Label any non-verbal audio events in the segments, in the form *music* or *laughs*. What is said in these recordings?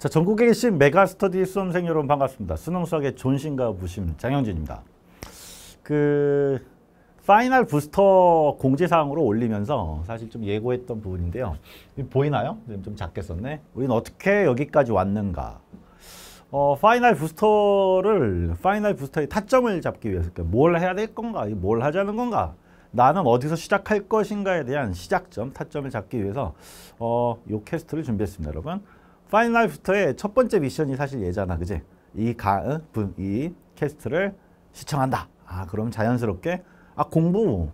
자, 전국에 계신 메가스터디 수험생 여러분 반갑습니다. 수능 수학의 존심과 부심 장영진입니다. 그 파이널 부스터 공지사항으로 올리면서 사실 좀 예고했던 부분인데요. 보이나요? 좀 작게 썼네. 우리는 어떻게 여기까지 왔는가? 어, 파이널 부스터를 파이널 부스터의 타점을 잡기 위해서 그러니까 뭘 해야 될 건가? 뭘 하자는 건가? 나는 어디서 시작할 것인가에 대한 시작점, 타점을 잡기 위해서 어, 요 캐스트를 준비했습니다, 여러분. 파이널이프터의첫 번째 미션이 사실 얘잖아. 그지? 이 가, 어? 분, 이 캐스트를 시청한다. 아, 그럼 자연스럽게 아, 공부,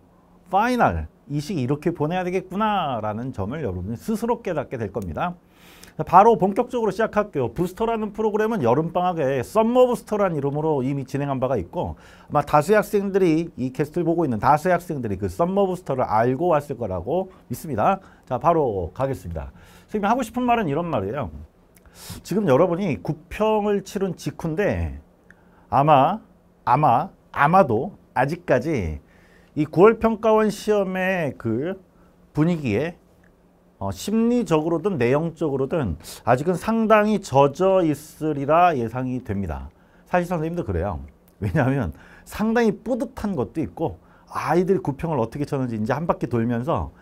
파이널, 이식 이렇게 보내야 되겠구나 라는 점을 여러분이 스스로 깨닫게 될 겁니다. 바로 본격적으로 시작할게요. 부스터라는 프로그램은 여름방학에 썸머부스터라는 이름으로 이미 진행한 바가 있고 아마 다수의 학생들이 이 캐스트를 보고 있는 다수의 학생들이 그 썸머부스터를 알고 왔을 거라고 믿습니다. 자 바로 가겠습니다. 선생님 하고 싶은 말은 이런 말이에요. 지금 여러분이 구평을 치른 직후인데 아마 아마 아마도 아직까지 이 9월 평가원 시험의 그 분위기에 어, 심리적으로든 내용적으로든 아직은 상당히 젖어 있으리라 예상이 됩니다. 사실 선생님도 그래요. 왜냐하면 상당히 뿌듯한 것도 있고 아이들이 구평을 어떻게 쳤는지 이제 한 바퀴 돌면서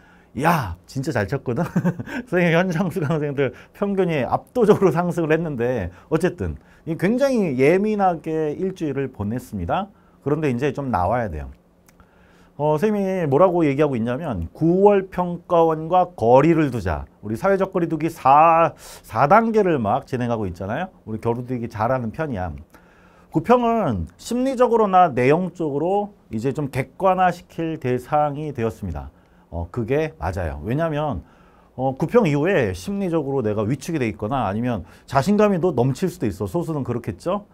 야 진짜 잘 쳤거든. *laughs* 선생님 현장 수강생들 평균이 압도적으로 상승을 했는데 어쨌든 굉장히 예민하게 일주일을 보냈습니다. 그런데 이제 좀 나와야 돼요. 어, 선생님이 뭐라고 얘기하고 있냐면 9월 평가원과 거리를 두자. 우리 사회적 거리두기 4, 4단계를 막 진행하고 있잖아요. 우리 겨루되기 잘하는 편이야. 구평은 그 심리적으로나 내용적으로 이제 좀 객관화시킬 대상이 되었습니다. 어, 그게 맞아요. 왜냐하면 어, 구평 그 이후에 심리적으로 내가 위축이 돼 있거나 아니면 자신감이 더 넘칠 수도 있어. 소수는 그렇겠죠.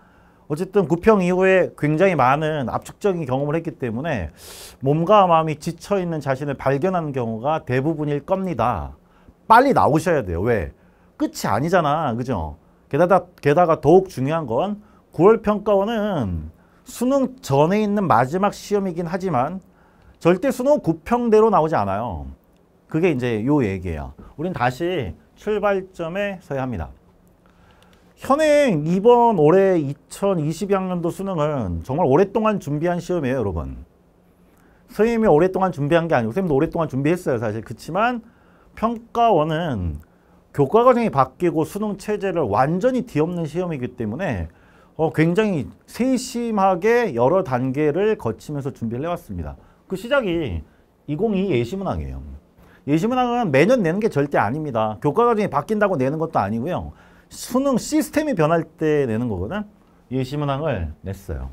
어쨌든 구평 이후에 굉장히 많은 압축적인 경험을 했기 때문에 몸과 마음이 지쳐있는 자신을 발견하는 경우가 대부분일 겁니다. 빨리 나오셔야 돼요. 왜? 끝이 아니잖아. 그죠? 게다가, 게다가 더욱 중요한 건 9월 평가원은 수능 전에 있는 마지막 시험이긴 하지만 절대 수능 구평대로 나오지 않아요. 그게 이제 요 얘기예요. 우린 다시 출발점에 서야 합니다. 현행 이번 올해 2022학년도 수능은 정말 오랫동안 준비한 시험이에요, 여러분. 선생님이 오랫동안 준비한 게 아니고 선생님도 오랫동안 준비했어요, 사실. 그렇지만 평가원은 교과 과정이 바뀌고 수능 체제를 완전히 뒤엎는 시험이기 때문에 어, 굉장히 세심하게 여러 단계를 거치면서 준비를 해왔습니다. 그 시작이 2022 예시문항이에요. 예시문항은 매년 내는 게 절대 아닙니다. 교과 과정이 바뀐다고 내는 것도 아니고요. 수능 시스템이 변할 때 내는 거거든. 예시문항을 냈어요.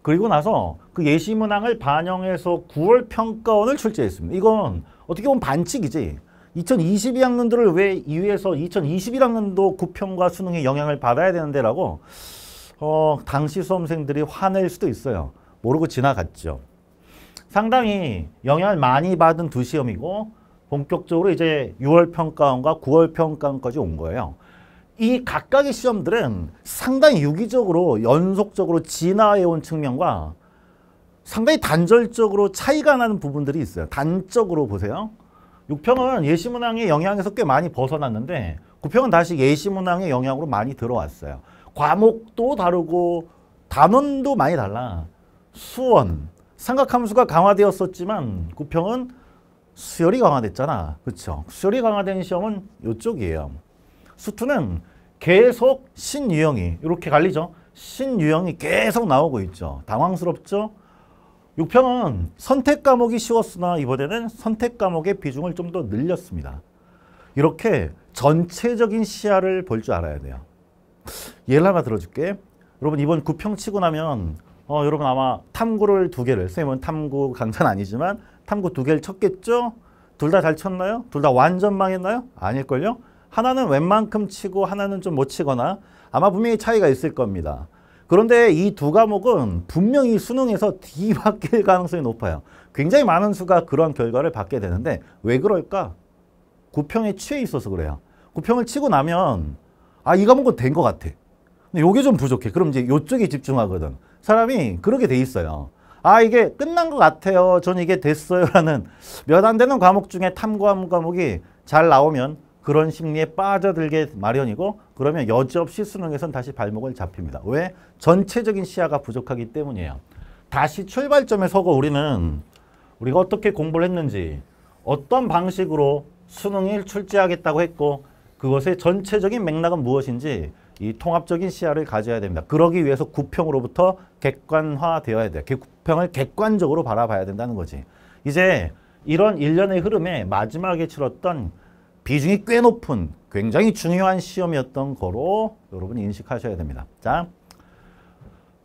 그리고 나서 그 예시문항을 반영해서 9월 평가원을 출제했습니다. 이건 어떻게 보면 반칙이지. 2022학년도를 왜 이유에서 2021학년도 9평과 수능에 영향을 받아야 되는데라고 어, 당시 수험생들이 화낼 수도 있어요. 모르고 지나갔죠. 상당히 영향을 많이 받은 두 시험이고 본격적으로 이제 6월 평가원과 9월 평가원까지 온 거예요. 이 각각의 시험들은 상당히 유기적으로 연속적으로 진화해온 측면과 상당히 단절적으로 차이가 나는 부분들이 있어요. 단적으로 보세요. 6평은 예시문항의 영향에서 꽤 많이 벗어났는데 9평은 다시 예시문항의 영향으로 많이 들어왔어요. 과목도 다르고 단원도 많이 달라. 수원, 삼각함수가 강화되었었지만 9평은 수열이 강화됐잖아. 그렇죠? 수열이 강화된 시험은 이쪽이에요. 수투는 계속 신유형이 이렇게 갈리죠. 신유형이 계속 나오고 있죠. 당황스럽죠. 6평은 선택 과목이 쉬웠으나 이번에는 선택 과목의 비중을 좀 더 늘렸습니다. 이렇게 전체적인 시야를 볼 줄 알아야 돼요. 예를 하나 들어줄게. 여러분 이번 9평 치고 나면 어, 여러분 아마 탐구를 두 개를 선생님은 탐구 강사는 아니지만 탐구 두 개를 쳤겠죠? 둘 다 잘 쳤나요? 둘 다 완전 망했나요? 아닐걸요? 하나는 웬만큼 치고 하나는 좀 못 치거나 아마 분명히 차이가 있을 겁니다. 그런데 이 두 과목은 분명히 수능에서 뒤바뀔 *laughs* 가능성이 높아요. 굉장히 많은 수가 그런 결과를 받게 되는데 왜 그럴까? 구평에 취해 있어서 그래요. 구평을 치고 나면 아 이 과목은 된 것 같아. 근데 요게 좀 부족해. 그럼 이제 요쪽에 집중하거든. 사람이 그렇게 돼 있어요. 아 이게 끝난 것 같아요. 전 이게 됐어요. *laughs* 라는 몇 안 되는 과목 중에 탐구한 과목이 잘 나오면 그런 심리에 빠져들게 마련이고 그러면 여지없이 수능에선 다시 발목을 잡힙니다. 왜? 전체적인 시야가 부족하기 때문이에요. 다시 출발점에 서고 우리는 우리가 어떻게 공부를 했는지 어떤 방식으로 수능을 출제하겠다고 했고 그것의 전체적인 맥락은 무엇인지 이 통합적인 시야를 가져야 됩니다. 그러기 위해서 구평으로부터 객관화되어야 돼요. 구평을 객관적으로 바라봐야 된다는 거지. 이제 이런 일련의 흐름에 마지막에 치렀던 비중이 꽤 높은 굉장히 중요한 시험이었던 거로 여러분이 인식하셔야 됩니다. 자,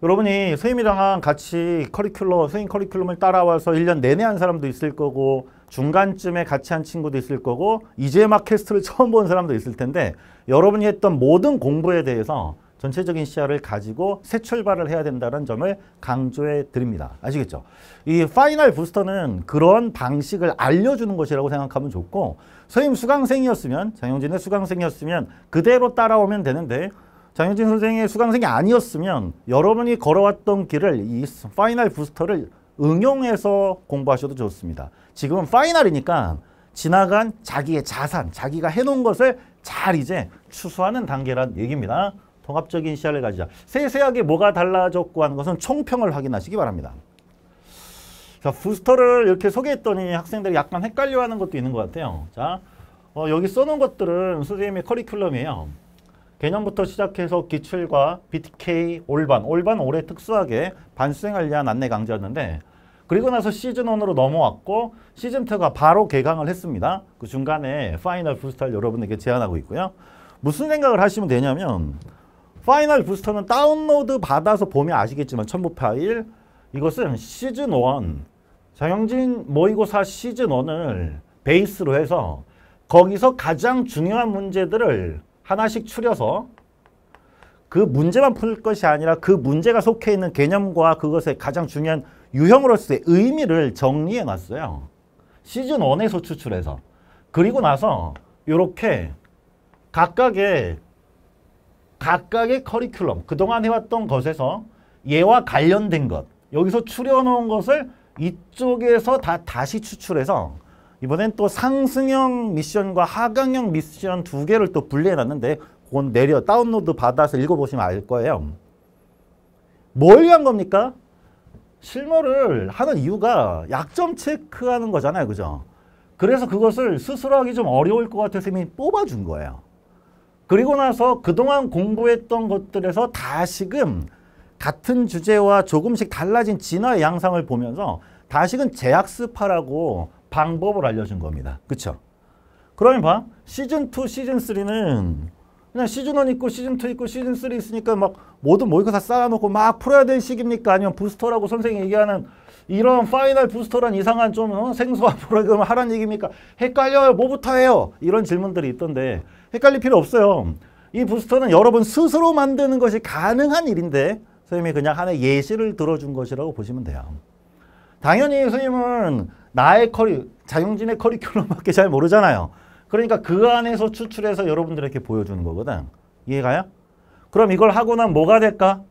여러분이 선생님이랑 같이 커리큘러, 선생님 커리큘럼을 따라와서 1년 내내 한 사람도 있을 거고 중간쯤에 같이 한 친구도 있을 거고 이제 막 캐스트를 *laughs* 처음 본 사람도 있을 텐데 여러분이 했던 모든 공부에 대해서 전체적인 시야를 가지고 새 출발을 해야 된다는 점을 강조해 드립니다. 아시겠죠? 이 파이널 부스터는 그런 방식을 알려주는 것이라고 생각하면 좋고 선임 수강생이었으면 장영진의 수강생이었으면 그대로 따라오면 되는데 장영진 선생의 수강생이 아니었으면 여러분이 걸어왔던 길을 이 파이널 부스터를 응용해서 공부하셔도 좋습니다. 지금은 파이널이니까 지나간 자기의 자산, 자기가 해놓은 것을 잘 이제 추수하는 단계란 얘기입니다. 통합적인 시야를 가지자. 세세하게 뭐가 달라졌고 하는 것은 총평을 확인하시기 바랍니다. 자, 부스터를 이렇게 소개했더니 학생들이 약간 헷갈려하는 것도 있는 것 같아요. 자, 어, 여기 써놓은 것들은 선생님의 커리큘럼이에요. 개념부터 시작해서 기출과 BTK 올반, 올반 올해 특수하게 반수행을 위한 안내 강좌였는데 그리고 나서 시즌1으로 넘어왔고 시즌2가 바로 개강을 했습니다. 그 중간에 파이널 부스터를 여러분에게 제안하고 있고요. 무슨 생각을 하시면 되냐면 파이널 부스터는 다운로드 받아서 보면 아시겠지만 첨부 파일 이것은 시즌 1 장영진 모의고사 시즌 1을 베이스로 해서 거기서 가장 중요한 문제들을 하나씩 추려서 그 문제만 풀 것이 아니라 그 문제가 속해 있는 개념과 그것의 가장 중요한 유형으로서의 의미를 정리해 놨어요. 시즌 1에서 추출해서. 그리고 나서 이렇게 각각의 각각의 커리큘럼, 그동안 해왔던 것에서 얘와 관련된 것, 여기서 추려놓은 것을 이쪽에서 다 다시 추출해서 이번엔 또 상승형 미션과 하강형 미션 두 개를 또 분리해놨는데 그건 내려 다운로드 받아서 읽어보시면 알 거예요. 뭘 위한 겁니까? 실무를 하는 이유가 약점 체크하는 거잖아요. 그죠? 그래서 그것을 스스로 하기 좀 어려울 것 같아서 이미 뽑아준 거예요. 그리고 나서 그동안 공부했던 것들에서 다시금 같은 주제와 조금씩 달라진 진화 양상을 보면서 다시금 재학습하라고 방법을 알려준 겁니다. 그렇죠? 그러면 봐. 시즌 2, 시즌 3는 그냥 시즌 1 있고 시즌 2 있고 시즌 3 있으니까 막 모든 모의고사 쌓아놓고 막 풀어야 될 시기입니까? 아니면 부스터라고 선생님이 얘기하는 이런 파이널 부스터란 이상한 좀 어? 생소한 *laughs* 프로그램을 하란 얘기입니까? 헷갈려요. 뭐부터 해요? 이런 질문들이 있던데 헷갈릴 필요 없어요. 이 부스터는 여러분 스스로 만드는 것이 가능한 일인데 선생님이 그냥 하나의 예시를 들어준 것이라고 보시면 돼요. 당연히 선생님은 나의 커리, 자용진의 커리큘럼밖에 잘 모르잖아요. 그러니까 그 안에서 추출해서 여러분들에게 보여주는 거거든. 이해가요? 그럼 이걸 하고 나면 뭐가 될까?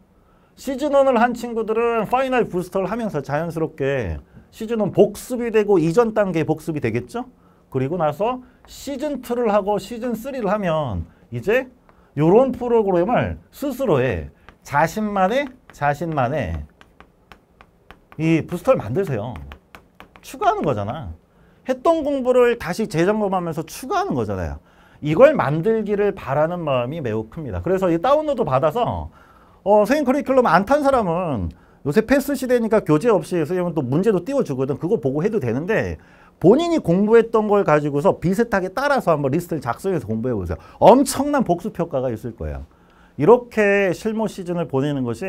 시즌1을 한 친구들은 파이널 부스터를 하면서 자연스럽게 시즌1 복습이 되고 이전 단계의 복습이 되겠죠? 그리고 나서 시즌2를 하고 시즌3를 하면 이제 요런 프로그램을 스스로의 자신만의 자신만의 이 부스터를 만드세요. 추가하는 거잖아. 했던 공부를 다시 재점검하면서 추가하는 거잖아요. 이걸 만들기를 바라는 마음이 매우 큽니다. 그래서 이 다운로드 받아서 어, 선생님 커리큘럼 안 탄 사람은 요새 패스 시대니까 교재 없이 선생님은 또 문제도 띄워주거든. 그거 보고 해도 되는데 본인이 공부했던 걸 가지고서 비슷하게 따라서 한번 리스트를 작성해서 공부해 보세요. 엄청난 복습 효과가 있을 거예요. 이렇게 실무 시즌을 보내는 것이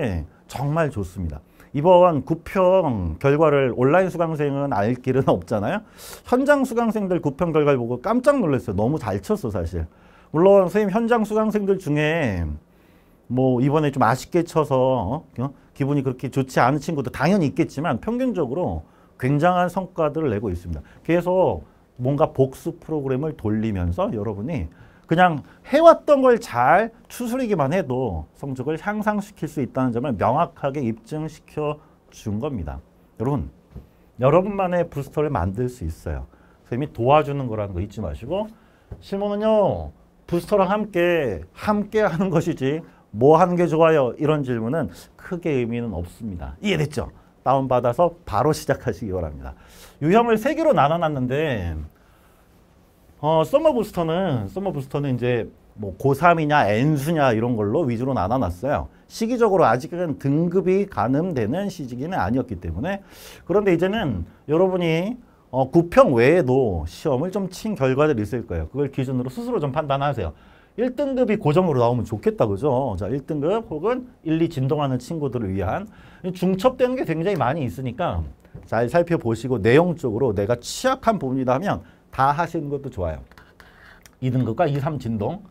정말 좋습니다. 이번 구평 결과를 온라인 수강생은 알 길은 *laughs* 없잖아요. 현장 수강생들 구평 결과를 보고 깜짝 놀랐어요. 너무 잘 쳤어 사실. 물론 선생님 현장 수강생들 중에 뭐 이번에 좀 아쉽게 쳐서 어? 어? 기분이 그렇게 좋지 않은 친구도 당연히 있겠지만 평균적으로 굉장한 성과들을 내고 있습니다. 계속 뭔가 복수 프로그램을 돌리면서 여러분이 그냥 해왔던 걸 잘 추스리기만 해도 성적을 향상시킬 수 있다는 점을 명확하게 입증시켜 준 겁니다. 여러분, 여러분만의 부스터를 만들 수 있어요. 선생님이 도와주는 거라는 거 잊지 마시고 실무는요, 부스터랑 함께 함께 하는 것이지 뭐 하는 게 좋아요? 이런 질문은 크게 의미는 없습니다. 이해됐죠? 다운받아서 바로 시작하시기 바랍니다. 유형을 세 개로 나눠놨는데 어, 서머 부스터는 서머 부스터는 이제 뭐 고3이냐 N수냐 이런 걸로 위주로 나눠놨어요. 시기적으로 아직은 등급이 가늠되는 시기는 아니었기 때문에 그런데 이제는 여러분이 어, 9평 외에도 시험을 좀 친 결과들이 있을 거예요. 그걸 기준으로 스스로 좀 판단하세요. 1등급이 고정으로 나오면 좋겠다 그죠? 자, 1등급 혹은 1, 2 진동하는 친구들을 위한 중첩되는 게 굉장히 많이 있으니까 잘 살펴보시고 내용적으로 내가 취약한 부분이다 하면 다 하시는 것도 좋아요. 2등급과 2, 3 진동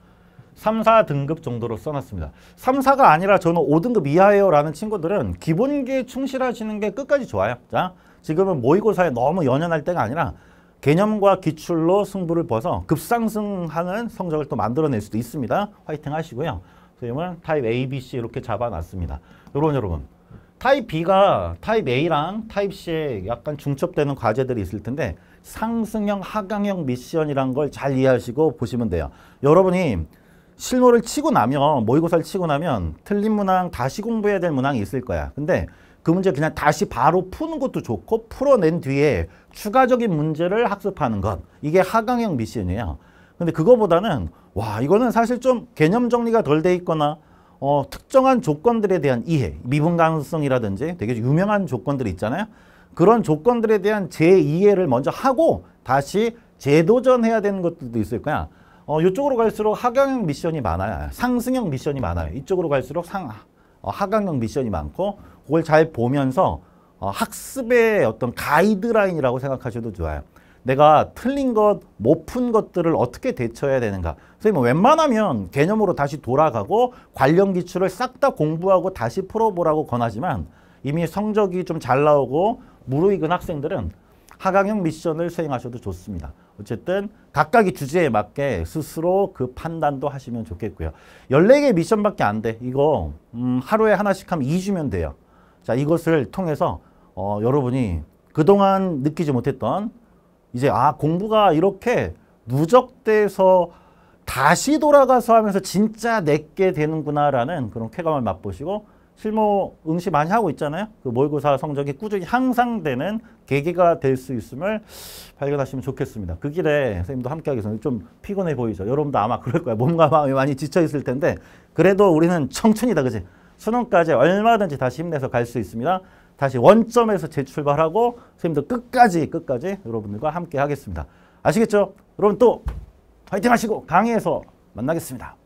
3, 4등급 정도로 써놨습니다. 3, 4가 아니라 저는 5등급 이하예요 라는 친구들은 기본기에 충실하시는 게 끝까지 좋아요. 자, 지금은 모의고사에 너무 연연할 때가 아니라 개념과 기출로 승부를 벗어 급상승하는 성적을 또 만들어낼 수도 있습니다. 화이팅 하시고요. 선생님은 타입 A, B, C 이렇게 잡아놨습니다. 여러분 여러분 타입 B가 타입 A랑 타입 C에 약간 중첩되는 과제들이 있을 텐데 상승형, 하강형 미션이란 걸 잘 이해하시고 보시면 돼요. 여러분이 실무를 치고 나면 모의고사를 치고 나면 틀린 문항 다시 공부해야 될 문항이 있을 거야. 근데 그 문제 그냥 다시 바로 푸는 것도 좋고 풀어낸 뒤에 추가적인 문제를 학습하는 것 이게 하강형 미션이에요. 근데 그거보다는 와 이거는 사실 좀 개념 정리가 덜 돼 있거나 어, 특정한 조건들에 대한 이해, 미분 가능성이라든지 되게 유명한 조건들 있잖아요. 그런 조건들에 대한 재이해를 먼저 하고 다시 재도전해야 되는 것들도 있을 거야. 어, 이쪽으로 갈수록 하강형 미션이 많아요. 상승형 미션이 많아요. 이쪽으로 갈수록 상, 하 어, 하강형 미션이 많고 그걸 잘 보면서 어, 학습의 어떤 가이드라인이라고 생각하셔도 좋아요. 내가 틀린 것, 못 푼 것들을 어떻게 대처해야 되는가. 선생님 뭐 웬만하면 개념으로 다시 돌아가고 관련 기출을 싹 다 공부하고 다시 풀어보라고 권하지만 이미 성적이 좀 잘 나오고 무르익은 학생들은 하강형 미션을 수행하셔도 좋습니다. 어쨌든 각각의 주제에 맞게 스스로 그 판단도 하시면 좋겠고요. 14개 미션밖에 안 돼. 이거 음, 하루에 하나씩 하면 2주면 돼요. 자, 이것을 통해서 어, 여러분이 그동안 느끼지 못했던 이제 아 공부가 이렇게 누적돼서 다시 돌아가서 하면서 진짜 내게 되는구나라는 그런 쾌감을 맛보시고 실무 응시 많이 하고 있잖아요. 그 모의고사 성적이 꾸준히 향상되는 계기가 될 수 있음을 발견하시면 좋겠습니다. 그 길에 선생님도 함께 하겠습니다. 좀 피곤해 보이죠. 여러분도 아마 그럴 거예요. 몸과 마음이 많이 지쳐 있을 텐데 그래도 우리는 청춘이다, 그지? 수능까지 얼마든지 다시 힘내서 갈 수 있습니다. 다시 원점에서 재출발하고 선생님도 끝까지 끝까지 여러분들과 함께 하겠습니다. 아시겠죠? 여러분 또 화이팅 하시고 강의에서 만나겠습니다.